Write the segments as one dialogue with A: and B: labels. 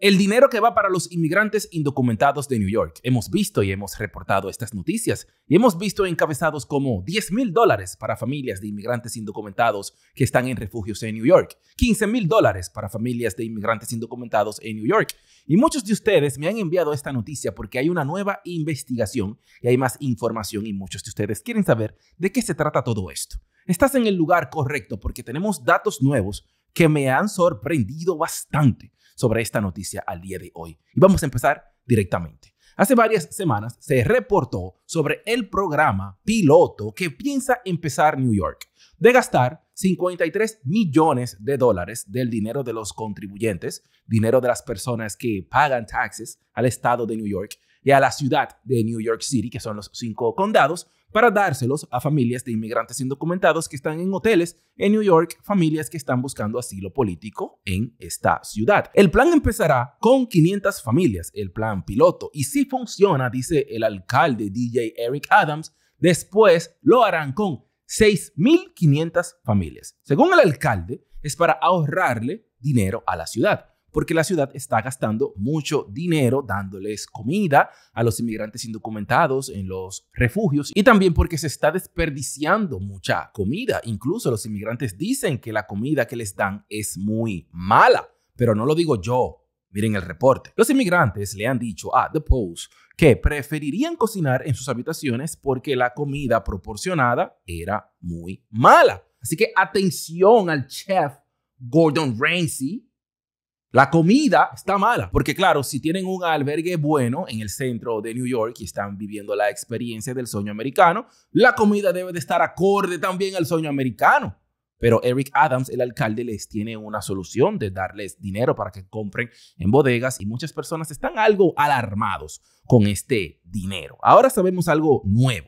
A: El dinero que va para los inmigrantes indocumentados de New York. Hemos visto y hemos reportado estas noticias y hemos visto encabezados como 10 mil dólares para familias de inmigrantes indocumentados que están en refugios en New York, 15 mil dólares para familias de inmigrantes indocumentados en New York. Y muchos de ustedes me han enviado esta noticia porque hay una nueva investigación y hay más información y muchos de ustedes quieren saber de qué se trata todo esto. Estás en el lugar correcto porque tenemos datos nuevos que me han sorprendido bastante sobre esta noticia al día de hoy. Y vamos a empezar directamente. Hace varias semanas se reportó sobre el programa piloto que piensa empezar New York de gastar 53 millones de dólares del dinero de los contribuyentes, dinero de las personas que pagan taxes al estado de New York y a la ciudad de New York City, que son los cinco condados, para dárselos a familias de inmigrantes indocumentados que están en hoteles en New York, familias que están buscando asilo político en esta ciudad. El plan empezará con 500 familias, el plan piloto, y si funciona, dice el alcalde DJ Eric Adams, después lo harán con 6.500 familias. Según el alcalde, es para ahorrarle dinero a la ciudad porque la ciudad está gastando mucho dinero dándoles comida a los inmigrantes indocumentados en los refugios y también porque se está desperdiciando mucha comida. Incluso los inmigrantes dicen que la comida que les dan es muy mala, pero no lo digo yo. Miren el reporte. Los inmigrantes le han dicho a The Post que preferirían cocinar en sus habitaciones porque la comida proporcionada era muy mala. Así que atención al chef Gordon Ramsay, la comida está mala, porque claro, si tienen un albergue bueno en el centro de New York y están viviendo la experiencia del sueño americano, la comida debe de estar acorde también al sueño americano. Pero Eric Adams, el alcalde, les tiene una solución de darles dinero para que compren en bodegas y muchas personas están algo alarmados con este dinero. Ahora sabemos algo nuevo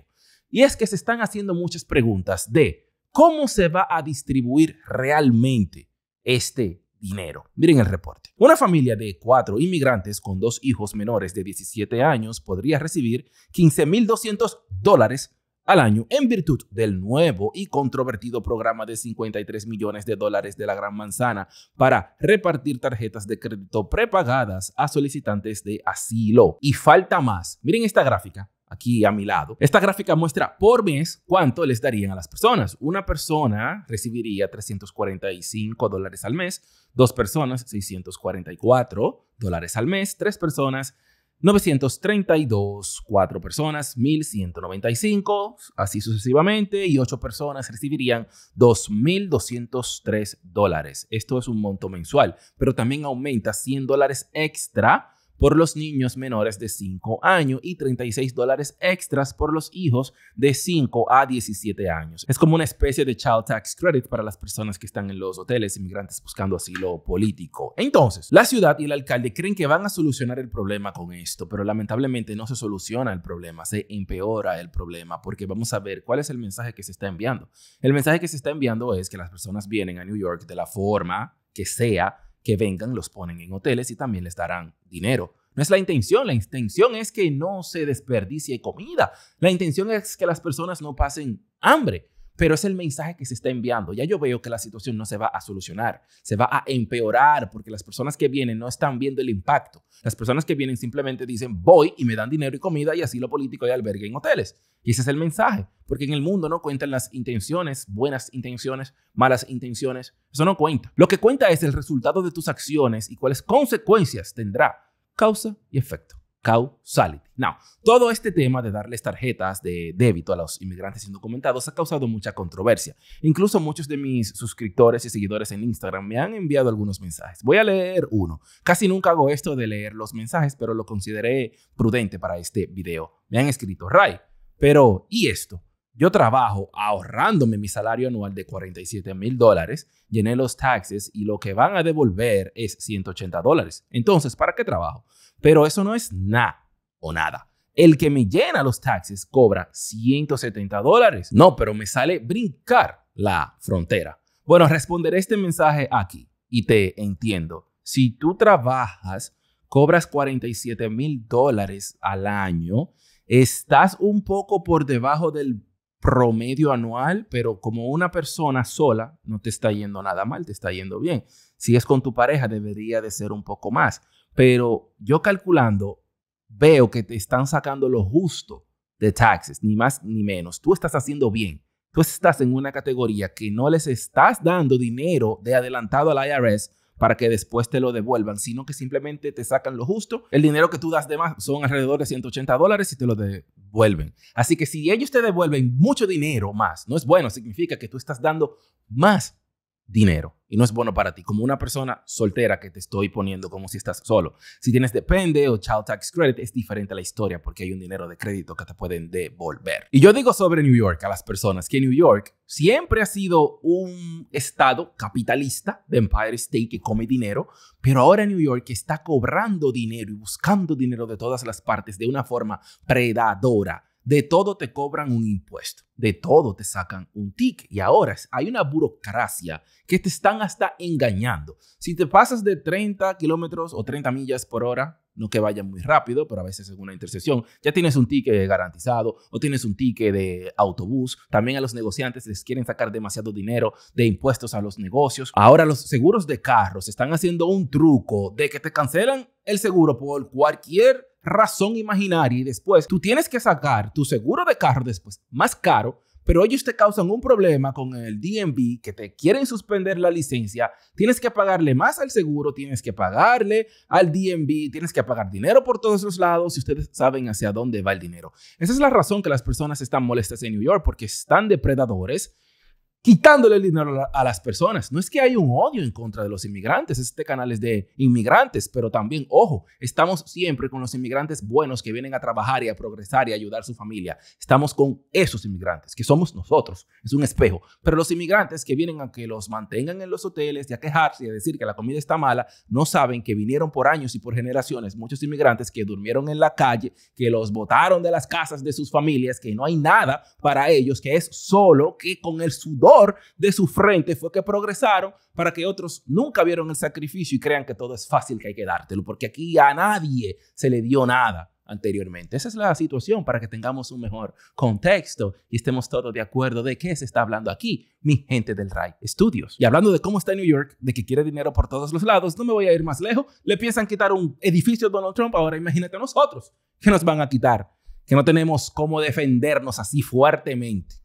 A: y es que se están haciendo muchas preguntas de cómo se va a distribuir realmente este dinero. Miren el reporte. Una familia de cuatro inmigrantes con dos hijos menores de 17 años podría recibir 15.200 dólares al año en virtud del nuevo y controvertido programa de 53 millones de dólares de la Gran Manzana para repartir tarjetas de crédito prepagadas a solicitantes de asilo. Y falta más. Miren esta gráfica aquí a mi lado. Esta gráfica muestra por mes cuánto les darían a las personas. Una persona recibiría 345 dólares al mes, dos personas 644 dólares al mes, tres personas 932, cuatro personas, 1195, así sucesivamente, y ocho personas recibirían 2203 dólares. Esto es un monto mensual, pero también aumenta 100 dólares extra por los niños menores de 5 años y 36 dólares extras por los hijos de 5 a 17 años. Es como una especie de child tax credit para las personas que están en los hoteles inmigrantes buscando asilo político. Entonces, la ciudad y el alcalde creen que van a solucionar el problema con esto, pero lamentablemente no se soluciona el problema, se empeora el problema porque vamos a ver cuál es el mensaje que se está enviando. El mensaje que se está enviando es que las personas vienen a New York de la forma que sea que vengan, los ponen en hoteles y también les darán dinero. No es la intención, la intención es que no se desperdicie comida. La intención es que las personas no pasen hambre pero es el mensaje que se está enviando. Ya yo veo que la situación no se va a solucionar, se va a empeorar porque las personas que vienen no están viendo el impacto. Las personas que vienen simplemente dicen voy y me dan dinero y comida y así asilo político y albergue en hoteles. Y ese es el mensaje, porque en el mundo no cuentan las intenciones, buenas intenciones, malas intenciones, eso no cuenta. Lo que cuenta es el resultado de tus acciones y cuáles consecuencias tendrá causa y efecto causality. Now, todo este tema de darles tarjetas de débito a los inmigrantes indocumentados ha causado mucha controversia. Incluso muchos de mis suscriptores y seguidores en Instagram me han enviado algunos mensajes. Voy a leer uno. Casi nunca hago esto de leer los mensajes, pero lo consideré prudente para este video. Me han escrito, Ray, pero ¿y esto? Yo trabajo ahorrándome mi salario anual de 47 mil dólares, llené los taxes y lo que van a devolver es 180 dólares. Entonces, ¿para qué trabajo? Pero eso no es nada o nada. El que me llena los taxes cobra 170 dólares. No, pero me sale brincar la frontera. Bueno, responderé este mensaje aquí y te entiendo. Si tú trabajas, cobras 47 mil dólares al año, estás un poco por debajo del promedio anual, pero como una persona sola, no te está yendo nada mal, te está yendo bien. Si es con tu pareja, debería de ser un poco más. Pero yo calculando, veo que te están sacando lo justo de taxes, ni más ni menos. Tú estás haciendo bien. Tú estás en una categoría que no les estás dando dinero de adelantado al IRS para que después te lo devuelvan, sino que simplemente te sacan lo justo. El dinero que tú das de más son alrededor de 180 dólares y te lo, de, Así que si ellos te devuelven mucho dinero más, no es bueno, significa que tú estás dando más dinero y no es bueno para ti, como una persona soltera que te estoy poniendo como si estás solo. Si tienes depende o child tax credit, es diferente a la historia porque hay un dinero de crédito que te pueden devolver. Y yo digo sobre New York a las personas que New York siempre ha sido un estado capitalista de Empire State que come dinero, pero ahora New York está cobrando dinero y buscando dinero de todas las partes de una forma predadora de todo te cobran un impuesto, de todo te sacan un ticket. Y ahora hay una burocracia que te están hasta engañando. Si te pasas de 30 kilómetros o 30 millas por hora, no que vaya muy rápido, pero a veces es una intersección, ya tienes un ticket garantizado o tienes un ticket de autobús. También a los negociantes les quieren sacar demasiado dinero de impuestos a los negocios. Ahora los seguros de carros están haciendo un truco de que te cancelan el seguro por cualquier razón imaginaria y después tú tienes que sacar tu seguro de carro después más caro, pero ellos te causan un problema con el DMV que te quieren suspender la licencia, tienes que pagarle más al seguro, tienes que pagarle al DMV, tienes que pagar dinero por todos los lados y ustedes saben hacia dónde va el dinero. Esa es la razón que las personas están molestas en New York porque están depredadores quitándole el dinero a las personas. No es que hay un odio en contra de los inmigrantes, este canal es de inmigrantes, pero también, ojo, estamos siempre con los inmigrantes buenos que vienen a trabajar y a progresar y a ayudar a su familia. Estamos con esos inmigrantes, que somos nosotros, es un espejo. Pero los inmigrantes que vienen a que los mantengan en los hoteles y a quejarse y a decir que la comida está mala, no saben que vinieron por años y por generaciones muchos inmigrantes que durmieron en la calle, que los botaron de las casas de sus familias, que no hay nada para ellos, que es solo que con el sudor de su frente fue que progresaron para que otros nunca vieron el sacrificio y crean que todo es fácil que hay que dártelo, porque aquí a nadie se le dio nada anteriormente. Esa es la situación para que tengamos un mejor contexto y estemos todos de acuerdo de qué se está hablando aquí, mi gente del RAI Studios. Y hablando de cómo está New York, de que quiere dinero por todos los lados, no me voy a ir más lejos, le piensan quitar un edificio a Donald Trump, ahora imagínate a nosotros, que nos van a quitar, que no tenemos cómo defendernos así fuertemente.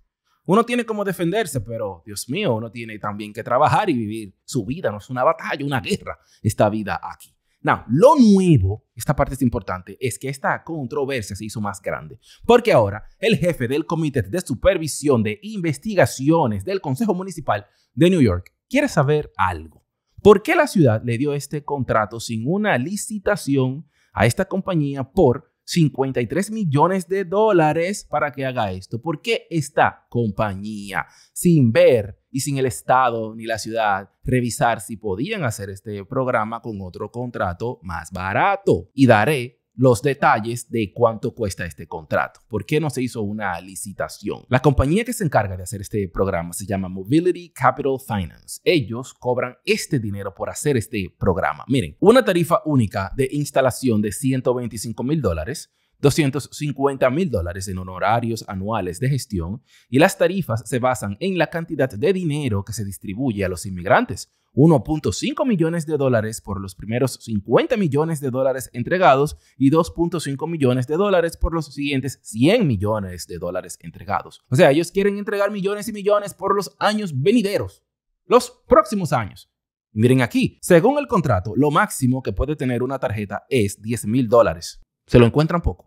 A: Uno tiene como defenderse, pero Dios mío, uno tiene también que trabajar y vivir su vida. No es una batalla, una guerra esta vida aquí. Now, lo nuevo, esta parte es importante, es que esta controversia se hizo más grande, porque ahora el jefe del Comité de Supervisión de Investigaciones del Consejo Municipal de New York quiere saber algo. ¿Por qué la ciudad le dio este contrato sin una licitación a esta compañía por 53 millones de dólares para que haga esto. ¿Por qué esta compañía, sin ver y sin el Estado ni la ciudad revisar si podían hacer este programa con otro contrato más barato? Y daré los detalles de cuánto cuesta este contrato, por qué no se hizo una licitación. La compañía que se encarga de hacer este programa se llama Mobility Capital Finance. Ellos cobran este dinero por hacer este programa. Miren, una tarifa única de instalación de 125 mil dólares 250 mil dólares en honorarios anuales de gestión y las tarifas se basan en la cantidad de dinero que se distribuye a los inmigrantes, 1.5 millones de dólares por los primeros 50 millones de dólares entregados y 2.5 millones de dólares por los siguientes 100 millones de dólares entregados. O sea, ellos quieren entregar millones y millones por los años venideros, los próximos años. Miren aquí, según el contrato, lo máximo que puede tener una tarjeta es 10 mil dólares. Se lo encuentran poco.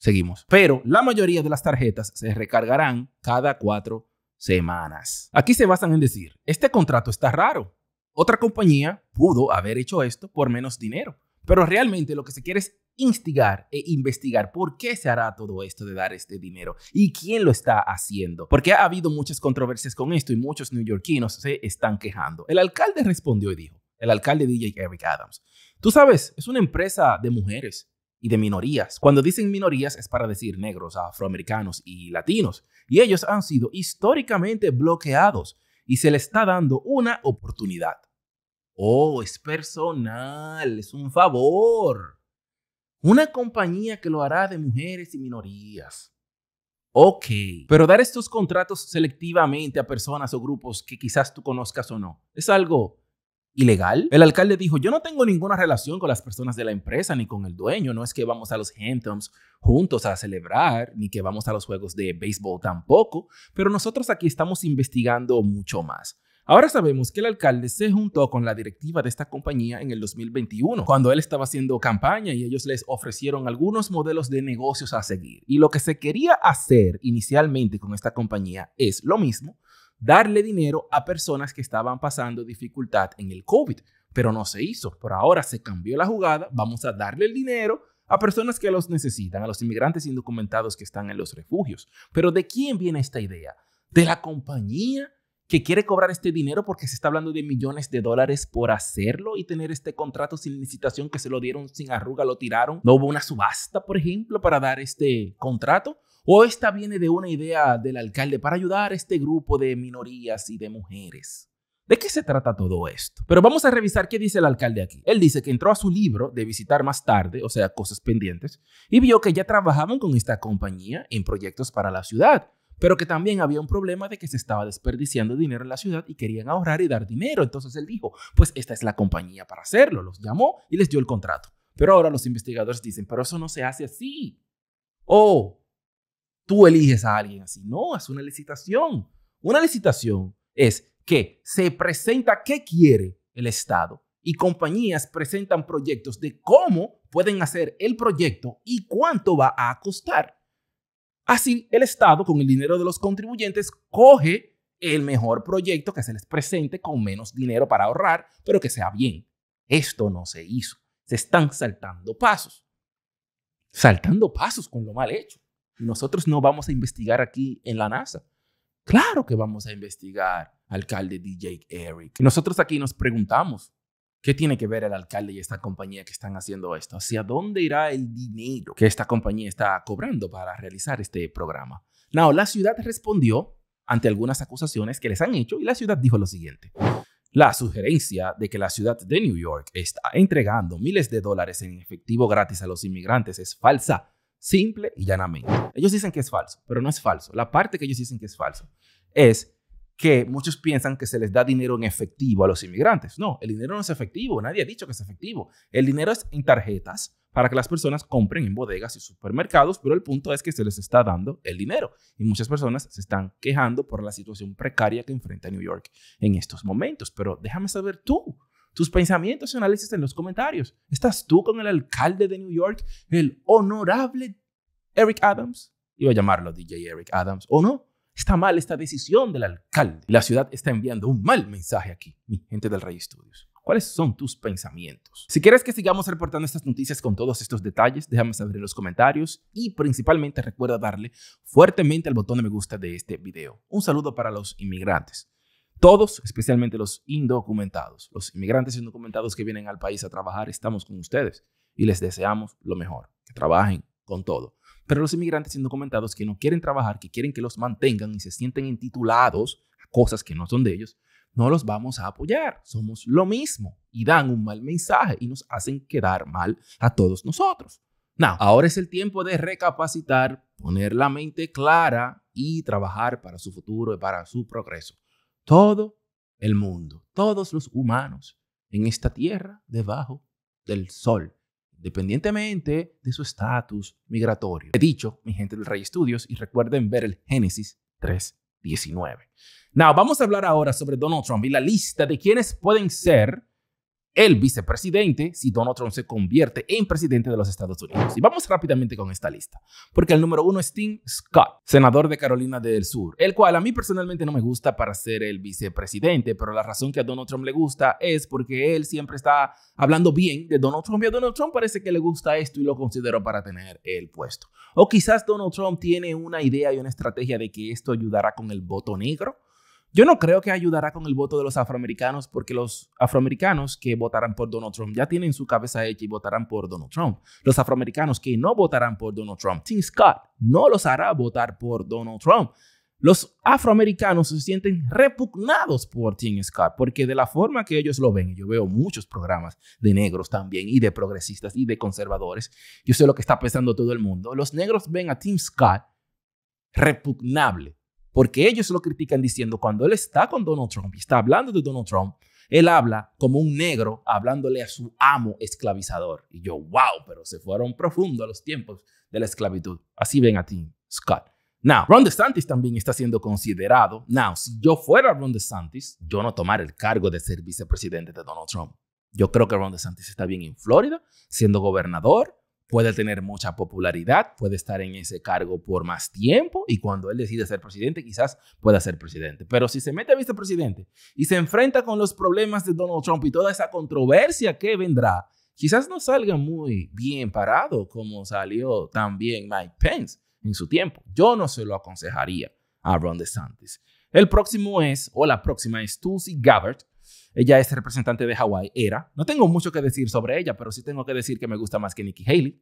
A: Seguimos. Pero la mayoría de las tarjetas se recargarán cada cuatro semanas. Aquí se basan en decir, este contrato está raro. Otra compañía pudo haber hecho esto por menos dinero. Pero realmente lo que se quiere es instigar e investigar por qué se hará todo esto de dar este dinero y quién lo está haciendo. Porque ha habido muchas controversias con esto y muchos neoyorquinos se están quejando. El alcalde respondió y dijo, el alcalde DJ Eric Adams, tú sabes, es una empresa de mujeres y de minorías. Cuando dicen minorías es para decir negros, afroamericanos y latinos. Y ellos han sido históricamente bloqueados y se les está dando una oportunidad. Oh, es personal, es un favor. Una compañía que lo hará de mujeres y minorías. Ok, pero dar estos contratos selectivamente a personas o grupos que quizás tú conozcas o no, es algo ilegal. El alcalde dijo, yo no tengo ninguna relación con las personas de la empresa ni con el dueño, no es que vamos a los Hamptons juntos a celebrar, ni que vamos a los juegos de béisbol tampoco, pero nosotros aquí estamos investigando mucho más. Ahora sabemos que el alcalde se juntó con la directiva de esta compañía en el 2021, cuando él estaba haciendo campaña y ellos les ofrecieron algunos modelos de negocios a seguir. Y lo que se quería hacer inicialmente con esta compañía es lo mismo, darle dinero a personas que estaban pasando dificultad en el COVID, pero no se hizo. Por ahora se cambió la jugada, vamos a darle el dinero a personas que los necesitan, a los inmigrantes indocumentados que están en los refugios. Pero ¿de quién viene esta idea? ¿De la compañía que quiere cobrar este dinero porque se está hablando de millones de dólares por hacerlo y tener este contrato sin licitación que se lo dieron sin arruga, lo tiraron. No hubo una subasta, por ejemplo, para dar este contrato. O esta viene de una idea del alcalde para ayudar a este grupo de minorías y de mujeres. ¿De qué se trata todo esto? Pero vamos a revisar qué dice el alcalde aquí. Él dice que entró a su libro de visitar más tarde, o sea, cosas pendientes, y vio que ya trabajaban con esta compañía en proyectos para la ciudad, pero que también había un problema de que se estaba desperdiciando dinero en la ciudad y querían ahorrar y dar dinero. Entonces él dijo, pues esta es la compañía para hacerlo. Los llamó y les dio el contrato. Pero ahora los investigadores dicen, pero eso no se hace así. Oh, tú eliges a alguien así. No, es una licitación. Una licitación es que se presenta qué quiere el Estado y compañías presentan proyectos de cómo pueden hacer el proyecto y cuánto va a costar. Así, el Estado, con el dinero de los contribuyentes, coge el mejor proyecto que se les presente con menos dinero para ahorrar, pero que sea bien. Esto no se hizo. Se están saltando pasos. Saltando pasos con lo mal hecho. Nosotros no vamos a investigar aquí en la NASA. Claro que vamos a investigar, alcalde DJ Eric. Nosotros aquí nos preguntamos, ¿qué tiene que ver el alcalde y esta compañía que están haciendo esto? ¿Hacia dónde irá el dinero que esta compañía está cobrando para realizar este programa? Now, la ciudad respondió ante algunas acusaciones que les han hecho y la ciudad dijo lo siguiente. La sugerencia de que la ciudad de New York está entregando miles de dólares en efectivo gratis a los inmigrantes es falsa Simple y llanamente. Ellos dicen que es falso, pero no es falso. La parte que ellos dicen que es falso es que muchos piensan que se les da dinero en efectivo a los inmigrantes. No, el dinero no es efectivo, nadie ha dicho que es efectivo. El dinero es en tarjetas para que las personas compren en bodegas y supermercados, pero el punto es que se les está dando el dinero y muchas personas se están quejando por la situación precaria que enfrenta New York en estos momentos. Pero déjame saber tú, tus pensamientos y análisis en los comentarios. ¿Estás tú con el alcalde de New York, el honorable Eric Adams? Iba a llamarlo DJ Eric Adams, ¿o no? Está mal esta decisión del alcalde. La ciudad está enviando un mal mensaje aquí, mi gente del Rey Estudios. ¿Cuáles son tus pensamientos? Si quieres que sigamos reportando estas noticias con todos estos detalles, déjame saber en los comentarios y principalmente recuerda darle fuertemente al botón de me gusta de este video. Un saludo para los inmigrantes. Todos, especialmente los indocumentados, los inmigrantes indocumentados que vienen al país a trabajar, estamos con ustedes y les deseamos lo mejor, que trabajen con todo. Pero los inmigrantes indocumentados que no quieren trabajar, que quieren que los mantengan y se sienten intitulados a cosas que no son de ellos, no los vamos a apoyar. Somos lo mismo y dan un mal mensaje y nos hacen quedar mal a todos nosotros. ahora es el tiempo de recapacitar, poner la mente clara y trabajar para su futuro y para su progreso todo el mundo, todos los humanos en esta tierra debajo del sol, independientemente de su estatus migratorio. He dicho, mi gente del Rey Estudios, y recuerden ver el Génesis 3.19. Now, vamos a hablar ahora sobre Donald Trump y la lista de quienes pueden ser el vicepresidente si Donald Trump se convierte en presidente de los Estados Unidos. Y vamos rápidamente con esta lista, porque el número uno es Tim Scott, senador de Carolina del Sur, el cual a mí personalmente no me gusta para ser el vicepresidente, pero la razón que a Donald Trump le gusta es porque él siempre está hablando bien de Donald Trump y a Donald Trump parece que le gusta esto y lo consideró para tener el puesto. O quizás Donald Trump tiene una idea y una estrategia de que esto ayudará con el voto negro yo no creo que ayudará con el voto de los afroamericanos porque los afroamericanos que votarán por Donald Trump ya tienen su cabeza hecha y votarán por Donald Trump. Los afroamericanos que no votarán por Donald Trump, Tim Scott no los hará votar por Donald Trump. Los afroamericanos se sienten repugnados por Tim Scott porque de la forma que ellos lo ven, yo veo muchos programas de negros también y de progresistas y de conservadores, yo sé lo que está pensando todo el mundo, los negros ven a Tim Scott repugnable porque ellos lo critican diciendo, cuando él está con Donald Trump y está hablando de Donald Trump, él habla como un negro hablándole a su amo esclavizador. Y yo, wow, pero se fueron profundo a los tiempos de la esclavitud. Así ven a ti, Scott. Now, Ron DeSantis también está siendo considerado. Now, si yo fuera Ron DeSantis, yo no tomaría el cargo de ser vicepresidente de Donald Trump. Yo creo que Ron DeSantis está bien en Florida, siendo gobernador, puede tener mucha popularidad, puede estar en ese cargo por más tiempo y cuando él decide ser presidente quizás pueda ser presidente. Pero si se mete a vicepresidente y se enfrenta con los problemas de Donald Trump y toda esa controversia que vendrá, quizás no salga muy bien parado como salió también Mike Pence en su tiempo. Yo no se lo aconsejaría a Ron DeSantis. El próximo es, o la próxima es Tulsi Gabbard, ella es este representante de Hawaii era. No tengo mucho que decir sobre ella, pero sí tengo que decir que me gusta más que Nikki Haley.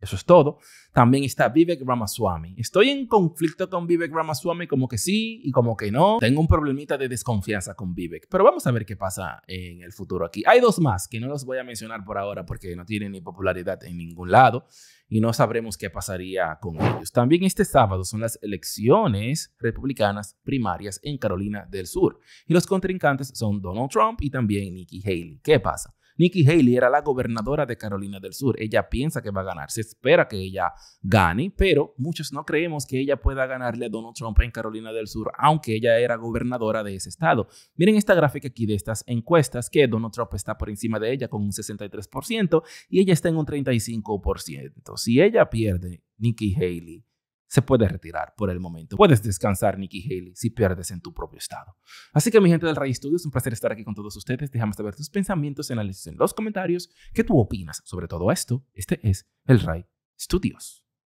A: Eso es todo. También está Vivek Ramaswamy. Estoy en conflicto con Vivek Ramaswamy, como que sí y como que no. Tengo un problemita de desconfianza con Vivek, pero vamos a ver qué pasa en el futuro aquí. Hay dos más que no los voy a mencionar por ahora porque no tienen ni popularidad en ningún lado y no sabremos qué pasaría con ellos. También este sábado son las elecciones republicanas primarias en Carolina del Sur y los contrincantes son Donald Trump y también Nikki Haley. ¿Qué pasa? Nikki Haley era la gobernadora de Carolina del Sur. Ella piensa que va a ganar, se espera que ella gane, pero muchos no creemos que ella pueda ganarle a Donald Trump en Carolina del Sur, aunque ella era gobernadora de ese estado. Miren esta gráfica aquí de estas encuestas, que Donald Trump está por encima de ella con un 63% y ella está en un 35%. Si ella pierde, Nikki Haley se puede retirar por el momento. Puedes descansar, Nikki Haley, si pierdes en tu propio estado. Así que, mi gente del Ray Studios, un placer estar aquí con todos ustedes. Déjame saber tus pensamientos análisis en los comentarios. ¿Qué tú opinas sobre todo esto? Este es el Ray Studios.